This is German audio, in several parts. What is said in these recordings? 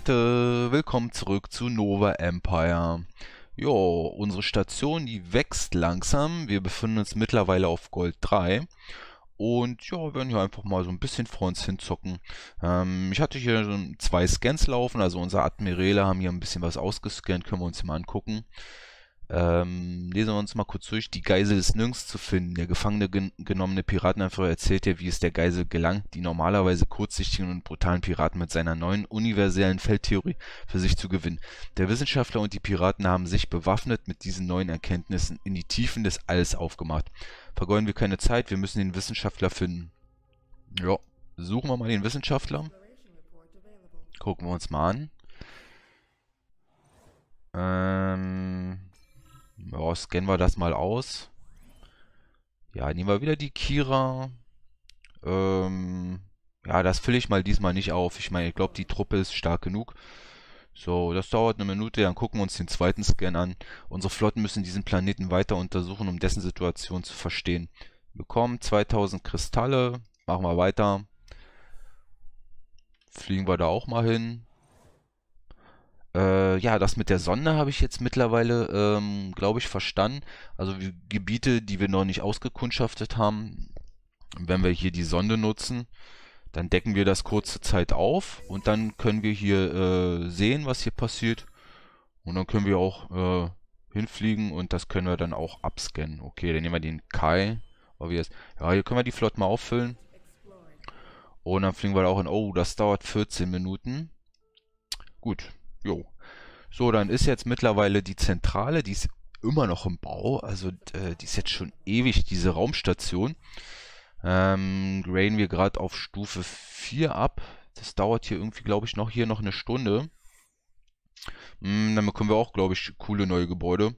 Leute, willkommen zurück zu Nova Empire. Jo, unsere Station, die wächst langsam. Wir befinden uns mittlerweile auf Gold 3. Und ja, werden hier einfach mal so ein bisschen vor uns hinzocken. Ähm, ich hatte hier zwei Scans laufen, also unsere Admiräle haben hier ein bisschen was ausgescannt, können wir uns mal angucken. Ähm, lesen wir uns mal kurz durch. Die Geisel ist nirgends zu finden. Der gefangene gen genommene Piratenanführer erzählt ja, wie es der Geisel gelang, die normalerweise kurzsichtigen und brutalen Piraten mit seiner neuen universellen Feldtheorie für sich zu gewinnen. Der Wissenschaftler und die Piraten haben sich bewaffnet mit diesen neuen Erkenntnissen in die Tiefen des Alls aufgemacht. Vergeuden wir keine Zeit, wir müssen den Wissenschaftler finden. Ja, suchen wir mal den Wissenschaftler. Gucken wir uns mal an. Ähm... Ja, scannen wir das mal aus. Ja, nehmen wir wieder die Kira. Ähm, ja, das fülle ich mal diesmal nicht auf. Ich meine, ich glaube, die Truppe ist stark genug. So, das dauert eine Minute, dann gucken wir uns den zweiten Scan an. Unsere Flotten müssen diesen Planeten weiter untersuchen, um dessen Situation zu verstehen. Wir bekommen 2000 Kristalle, machen wir weiter. Fliegen wir da auch mal hin. Äh, ja, das mit der Sonde habe ich jetzt mittlerweile, ähm, glaube ich, verstanden. Also Gebiete, die wir noch nicht ausgekundschaftet haben, wenn wir hier die Sonde nutzen, dann decken wir das kurze Zeit auf und dann können wir hier äh, sehen, was hier passiert. Und dann können wir auch äh, hinfliegen und das können wir dann auch abscannen. Okay, dann nehmen wir den Kai. Obvious. Ja, hier können wir die Flotte mal auffüllen. Und dann fliegen wir auch in. Oh, das dauert 14 Minuten. Gut, Jo. So, dann ist jetzt mittlerweile die Zentrale, die ist immer noch im Bau, also äh, die ist jetzt schon ewig, diese Raumstation. Ähm, graden wir gerade auf Stufe 4 ab. Das dauert hier irgendwie, glaube ich, noch hier noch eine Stunde. Hm, dann bekommen wir auch, glaube ich, coole neue Gebäude.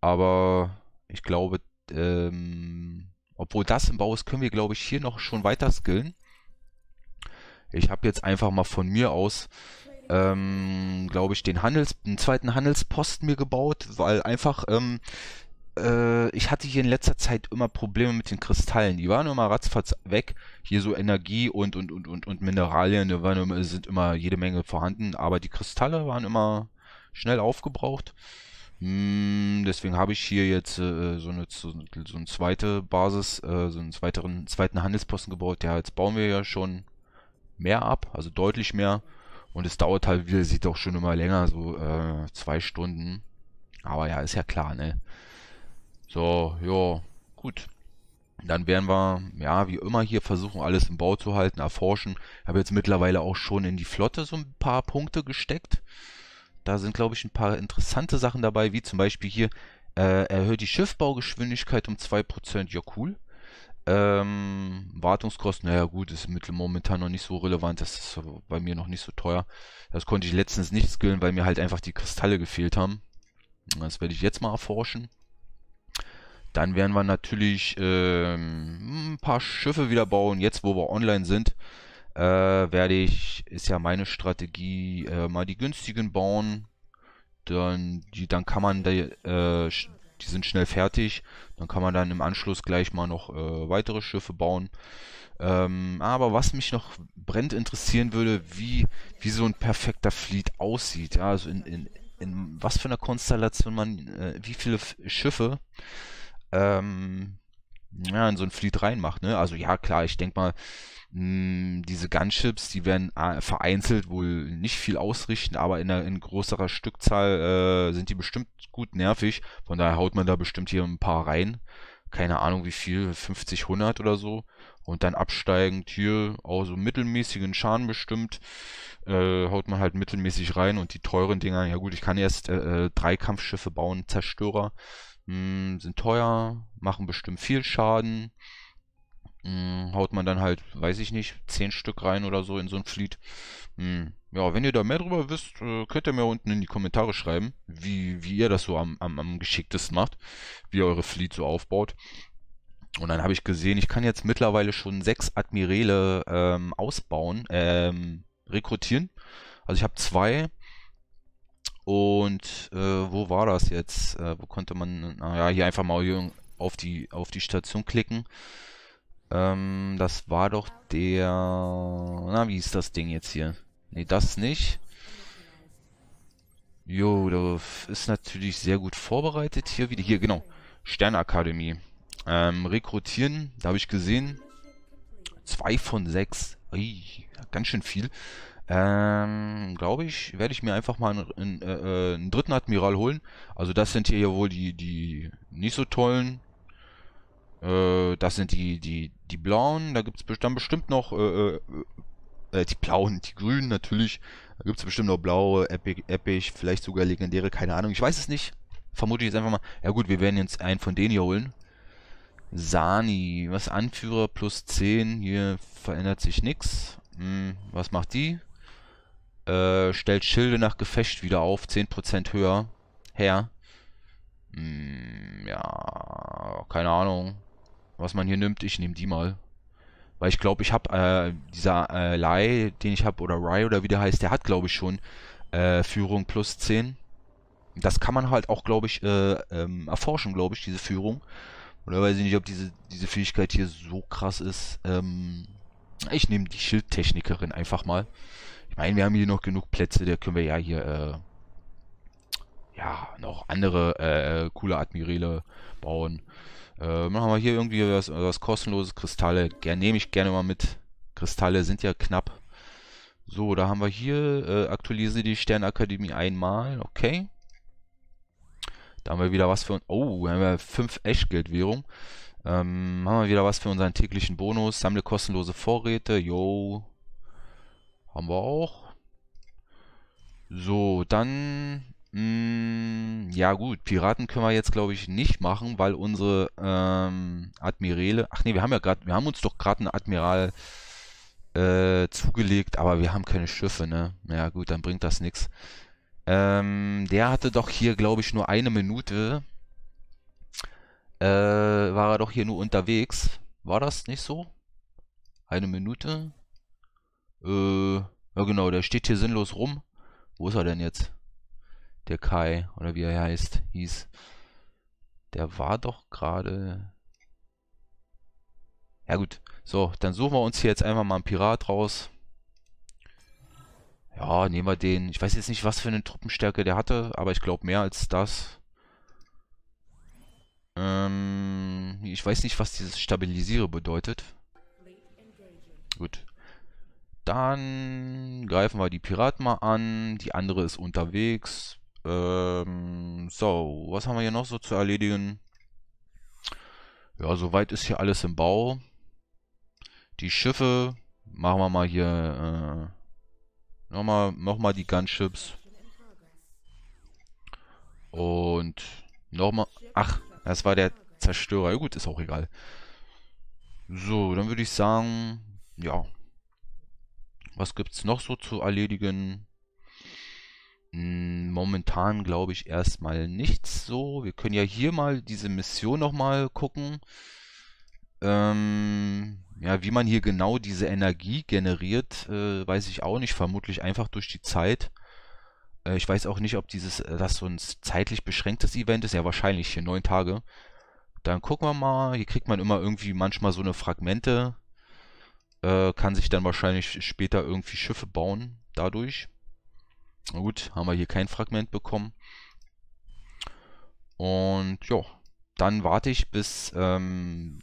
Aber ich glaube, ähm, obwohl das im Bau ist, können wir, glaube ich, hier noch schon weiter skillen. Ich habe jetzt einfach mal von mir aus ähm, glaube ich, den Handels, einen zweiten Handelsposten mir gebaut, weil einfach, ähm, äh, ich hatte hier in letzter Zeit immer Probleme mit den Kristallen. Die waren immer ratzfatz weg. Hier so Energie und, und, und, und, und Mineralien immer, sind immer jede Menge vorhanden, aber die Kristalle waren immer schnell aufgebraucht. Hm, deswegen habe ich hier jetzt äh, so, eine, so, so eine zweite Basis, äh, so einen zweiteren, zweiten Handelsposten gebaut. Ja, jetzt bauen wir ja schon mehr ab, also deutlich mehr. Und es dauert halt wie ihr seht, auch schon immer länger, so äh, zwei Stunden. Aber ja, ist ja klar, ne? So, ja, gut. Dann werden wir, ja, wie immer hier versuchen, alles im Bau zu halten, erforschen. Ich habe jetzt mittlerweile auch schon in die Flotte so ein paar Punkte gesteckt. Da sind, glaube ich, ein paar interessante Sachen dabei, wie zum Beispiel hier, äh, erhöht die Schiffbaugeschwindigkeit um 2%. Ja, cool. Ähm, Wartungskosten, naja gut, ist momentan noch nicht so relevant, das ist bei mir noch nicht so teuer. Das konnte ich letztens nicht skillen, weil mir halt einfach die Kristalle gefehlt haben. Das werde ich jetzt mal erforschen. Dann werden wir natürlich ähm, ein paar Schiffe wieder bauen. Jetzt, wo wir online sind, äh, werde ich, ist ja meine Strategie, äh, mal die günstigen bauen. Dann, die, dann kann man die, äh, die sind schnell fertig. Dann kann man dann im Anschluss gleich mal noch äh, weitere Schiffe bauen. Ähm, aber was mich noch brennend interessieren würde, wie, wie so ein perfekter Fleet aussieht. Ja, also in, in, in was für einer Konstellation man, äh, wie viele Schiffe ähm, ja, in so ein Fleet reinmacht. Ne? Also ja, klar, ich denke mal, mh, hm, diese Gunships, die werden ah, vereinzelt wohl nicht viel ausrichten, aber in, einer, in größerer Stückzahl äh, sind die bestimmt gut nervig. Von daher haut man da bestimmt hier ein paar rein. Keine Ahnung wie viel, 50, 100 oder so. Und dann absteigend hier auch so mittelmäßigen Schaden bestimmt, äh, haut man halt mittelmäßig rein und die teuren Dinger, ja gut, ich kann erst äh, äh drei Kampfschiffe bauen, Zerstörer, Mh, hm, sind teuer, machen bestimmt viel Schaden. Mh, hm, haut man dann halt, weiß ich nicht, 10 Stück rein oder so in so ein Fleet. Mh, hm, ja, wenn ihr da mehr drüber wisst, äh, könnt ihr mir unten in die Kommentare schreiben, wie, wie ihr das so am, am, am geschicktesten macht, wie ihr eure Fleet so aufbaut. Und dann habe ich gesehen, ich kann jetzt mittlerweile schon sechs Admirale ähm, ausbauen, ähm, rekrutieren. Also ich habe zwei, und äh, wo war das jetzt? Äh, wo konnte man, naja, hier einfach mal auf die, auf die Station klicken. Ähm, das war doch der, na, wie ist das Ding jetzt hier? Ne, das nicht. Jo, da ist natürlich sehr gut vorbereitet. Hier wieder, hier, genau. Sternakademie. Ähm, rekrutieren, da habe ich gesehen. Zwei von sechs. Ui, ganz schön viel. Ähm, glaube ich, werde ich mir einfach mal einen, einen, äh, äh einen, dritten Admiral holen. Also das sind hier ja wohl die, die nicht so tollen. Äh, das sind die, die, die blauen. Da gibt es dann bestimmt noch äh, äh, äh, die blauen, die grünen natürlich. Da gibt es bestimmt noch blaue, Epic, Epic, vielleicht sogar legendäre, keine Ahnung. Ich weiß es nicht. Vermute ich jetzt einfach mal. Ja gut, wir werden jetzt einen von denen hier holen. Sani, was Anführer plus 10, hier verändert sich nichts. Hm, was macht die? Äh, stellt Schilde nach Gefecht wieder auf, 10% höher. Her. Hm, ja, keine Ahnung. Was man hier nimmt, ich nehme die mal. Weil ich glaube, ich habe, äh, dieser äh, Lai, den ich habe, oder Rai oder wie der heißt, der hat, glaube ich, schon äh, Führung plus 10. Das kann man halt auch, glaube ich, äh, ähm, erforschen, glaube ich, diese Führung. Oder weiß ich nicht, ob diese, diese Fähigkeit hier so krass ist. Ähm, ich nehme die Schildtechnikerin einfach mal. Ich meine, wir haben hier noch genug Plätze, da können wir ja hier äh, ja noch andere äh, coole Admirale bauen. Äh, machen wir hier irgendwie was, was kostenloses. Kristalle gern, nehme ich gerne mal mit. Kristalle sind ja knapp. So, da haben wir hier, äh, aktualisiere die Sternakademie einmal. Okay. Da haben wir wieder was für uns. Oh, haben wir 5 Eschgeldwährung. Ähm, haben wir wieder was für unseren täglichen Bonus. Sammle kostenlose Vorräte. Yo. Haben wir auch. So, dann... Mh, mm, ja gut, Piraten können wir jetzt, glaube ich, nicht machen, weil unsere ähm, Admirale... Ach nee, wir haben ja gerade... Wir haben uns doch gerade einen Admiral äh, zugelegt, aber wir haben keine Schiffe, ne? Ja gut, dann bringt das nichts. Ähm, der hatte doch hier, glaube ich, nur eine Minute. Äh, war er doch hier nur unterwegs. War das nicht so? Eine Minute? Äh, ja genau, der steht hier sinnlos rum. Wo ist er denn jetzt? Der Kai, oder wie er heißt, hieß. Der war doch gerade... Ja gut, so, dann suchen wir uns hier jetzt einfach mal einen Pirat raus. Ja, nehmen wir den. Ich weiß jetzt nicht, was für eine Truppenstärke der hatte, aber ich glaube mehr als das. Ähm, ich weiß nicht, was dieses Stabilisiere bedeutet. Gut. Dann greifen wir die Piraten mal an. Die andere ist unterwegs. Ähm, so, was haben wir hier noch so zu erledigen? Ja, soweit ist hier alles im Bau. Die Schiffe machen wir mal hier äh, nochmal noch mal die Gunships. Und nochmal... Ach, das war der Zerstörer. Ja, gut, ist auch egal. So, dann würde ich sagen, ja, was gibt es noch so zu erledigen? Hm, momentan glaube ich erstmal nichts so. Wir können ja hier mal diese Mission nochmal gucken. Ähm, ja, wie man hier genau diese Energie generiert, äh, weiß ich auch nicht. Vermutlich einfach durch die Zeit. Äh, ich weiß auch nicht, ob dieses, äh, das so ein zeitlich beschränktes Event ist. Ja, wahrscheinlich hier neun Tage. Dann gucken wir mal. Hier kriegt man immer irgendwie manchmal so eine Fragmente äh, kann sich dann wahrscheinlich später irgendwie Schiffe bauen dadurch. Na gut, haben wir hier kein Fragment bekommen. Und ja, dann warte ich bis ähm,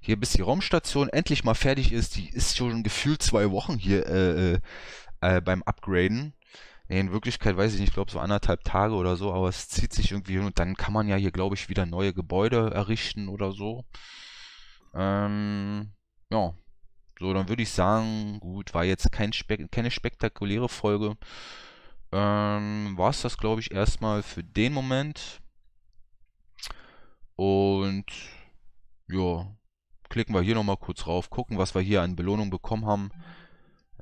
hier bis die Raumstation endlich mal fertig ist. Die ist schon gefühlt zwei Wochen hier äh, äh, äh beim Upgraden. In Wirklichkeit weiß ich nicht, ich glaube so anderthalb Tage oder so, aber es zieht sich irgendwie hin und dann kann man ja hier, glaube ich, wieder neue Gebäude errichten oder so. Ähm, ja, so, dann würde ich sagen, gut, war jetzt kein Spek keine spektakuläre Folge. Ähm, war es das, glaube ich, erstmal für den Moment. Und ja, klicken wir hier nochmal kurz drauf, gucken, was wir hier an Belohnung bekommen haben.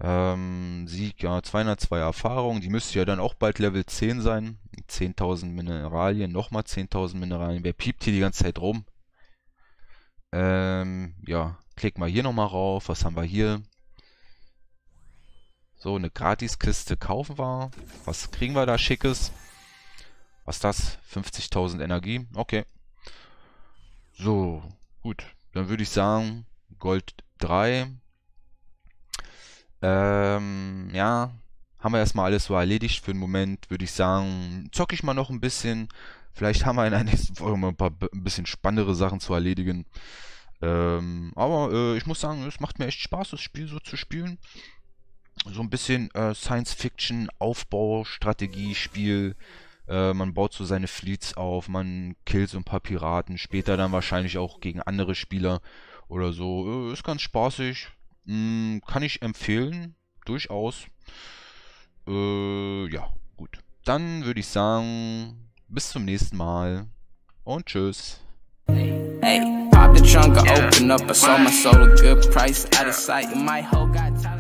Ähm, Sieg, ja, 202 Erfahrungen, Die müsste ja dann auch bald Level 10 sein. 10.000 Mineralien, nochmal 10.000 Mineralien. Wer piept hier die ganze Zeit rum? Ähm, ja. Klick mal hier nochmal rauf. Was haben wir hier? So, eine Gratiskiste kaufen wir. Was kriegen wir da Schickes? Was ist das? 50.000 Energie. Okay. So, gut. Dann würde ich sagen, Gold 3. Ähm, ja, haben wir erstmal alles so erledigt für den Moment, würde ich sagen, zocke ich mal noch ein bisschen. Vielleicht haben wir in der nächsten Folge mal ein, paar, ein bisschen spannendere Sachen zu erledigen. Ähm, aber äh, ich muss sagen, es macht mir echt Spaß, das Spiel so zu spielen. So ein bisschen äh, Science-Fiction, Aufbau, Strategie, Spiel. Äh, man baut so seine Fleets auf, man killt so ein paar Piraten, später dann wahrscheinlich auch gegen andere Spieler oder so. Äh, ist ganz spaßig. Mhm, kann ich empfehlen, durchaus. Äh, ja, gut. Dann würde ich sagen, bis zum nächsten Mal und tschüss. Hey. the trunk, I open up, I sold my soul a good price. Out of sight, my whole got tight.